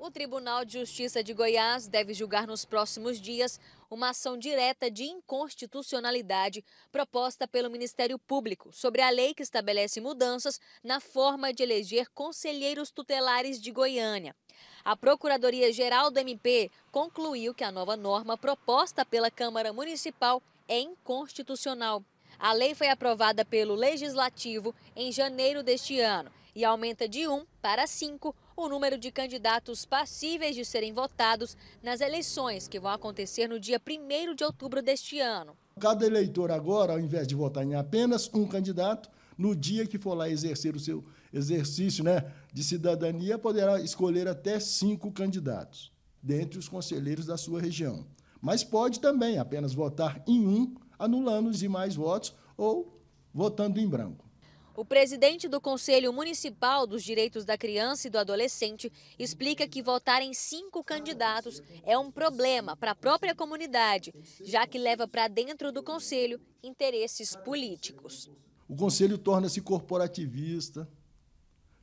O Tribunal de Justiça de Goiás deve julgar nos próximos dias uma ação direta de inconstitucionalidade proposta pelo Ministério Público sobre a lei que estabelece mudanças na forma de eleger conselheiros tutelares de Goiânia. A Procuradoria-Geral do MP concluiu que a nova norma proposta pela Câmara Municipal é inconstitucional. A lei foi aprovada pelo Legislativo em janeiro deste ano e aumenta de 1 para 5 o número de candidatos passíveis de serem votados nas eleições que vão acontecer no dia 1 de outubro deste ano. Cada eleitor agora, ao invés de votar em apenas um candidato, no dia que for lá exercer o seu exercício né, de cidadania, poderá escolher até cinco candidatos, dentre os conselheiros da sua região. Mas pode também apenas votar em um anulando os demais votos ou votando em branco. O presidente do Conselho Municipal dos Direitos da Criança e do Adolescente explica que votar em cinco candidatos é um problema para a própria comunidade, já que leva para dentro do Conselho interesses políticos. O Conselho torna-se corporativista,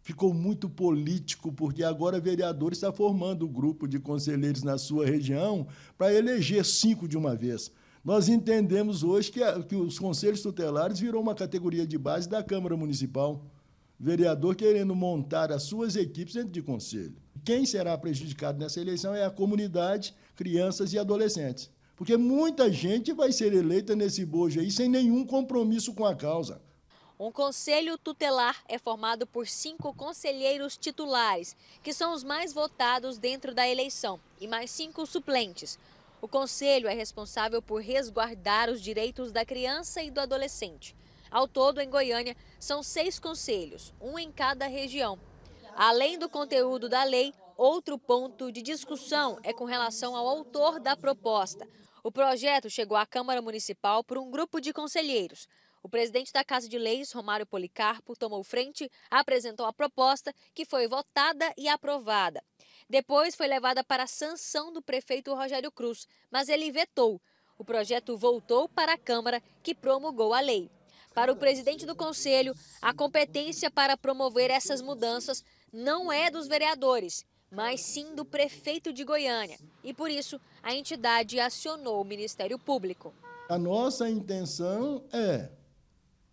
ficou muito político, porque agora vereador está formando o um grupo de conselheiros na sua região para eleger cinco de uma vez. Nós entendemos hoje que, a, que os conselhos tutelares virou uma categoria de base da Câmara Municipal. Vereador querendo montar as suas equipes dentro de conselho. Quem será prejudicado nessa eleição é a comunidade, crianças e adolescentes. Porque muita gente vai ser eleita nesse bojo aí sem nenhum compromisso com a causa. Um conselho tutelar é formado por cinco conselheiros titulares, que são os mais votados dentro da eleição, e mais cinco suplentes. O conselho é responsável por resguardar os direitos da criança e do adolescente. Ao todo, em Goiânia, são seis conselhos, um em cada região. Além do conteúdo da lei, outro ponto de discussão é com relação ao autor da proposta. O projeto chegou à Câmara Municipal por um grupo de conselheiros. O presidente da Casa de Leis, Romário Policarpo, tomou frente, apresentou a proposta, que foi votada e aprovada. Depois foi levada para a sanção do prefeito Rogério Cruz, mas ele vetou. O projeto voltou para a Câmara, que promulgou a lei. Para o presidente do Conselho, a competência para promover essas mudanças não é dos vereadores, mas sim do prefeito de Goiânia. E por isso, a entidade acionou o Ministério Público. A nossa intenção é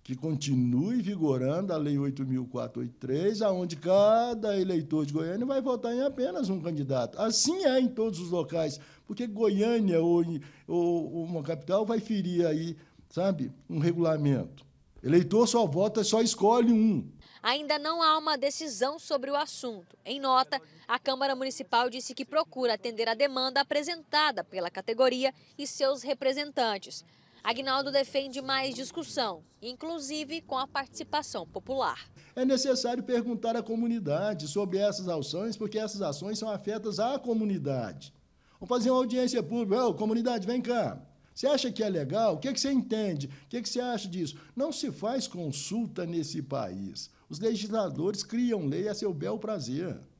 que continue vigorando a Lei 8.483, aonde cada eleitor de Goiânia vai votar em apenas um candidato. Assim é em todos os locais, porque Goiânia ou, ou uma capital vai ferir aí, sabe, um regulamento. Eleitor só vota, só escolhe um. Ainda não há uma decisão sobre o assunto. Em nota, a Câmara Municipal disse que procura atender a demanda apresentada pela categoria e seus representantes. Agnaldo defende mais discussão, inclusive com a participação popular. É necessário perguntar à comunidade sobre essas ações, porque essas ações são afetas à comunidade. Vamos fazer uma audiência pública. Ô, comunidade, vem cá. Você acha que é legal? O que, é que você entende? O que, é que você acha disso? Não se faz consulta nesse país. Os legisladores criam lei a seu bel prazer.